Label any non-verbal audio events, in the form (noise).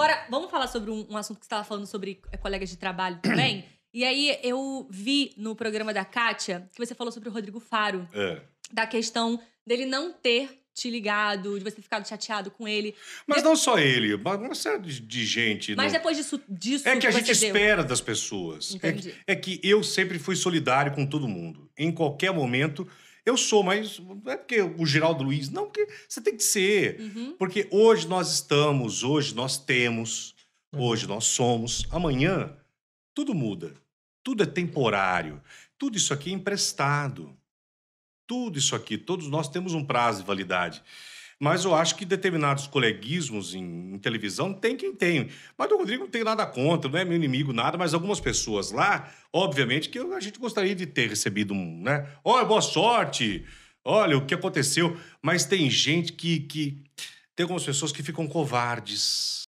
Agora, vamos falar sobre um, um assunto que você estava falando sobre eh, colegas de trabalho (clears throat) também. e aí, eu vi no programa da Kátia que você falou sobre o Rodrigo Faro. É. Da questão dele não ter te ligado, de você ficado chateado com ele. Mas não só ele, uma série de gente. Mas não... Né? depois disso, disso. É que, que a gente espera deu. das pessoas. É que, é que eu sempre fui solidário com todo mundo. Em qualquer momento, eu sou, mas não é porque o Geraldo Luiz, não, porque você tem que ser. Uhum. Porque hoje nós estamos, hoje nós temos, uhum. hoje nós somos. Amanhã tudo muda. Tudo é temporário. Tudo isso aqui é emprestado. Tudo isso aqui, todos nós temos um prazo de validade. Mas eu acho que determinados coleguismos em, em televisão tem quem tem. Mas o Rodrigo não tem nada contra, não é meu inimigo, nada, mas algumas pessoas lá, obviamente, que a gente gostaria de ter recebido um, né? Olha, boa sorte! Olha o que aconteceu. Mas tem gente que. que... Tem algumas pessoas que ficam covardes.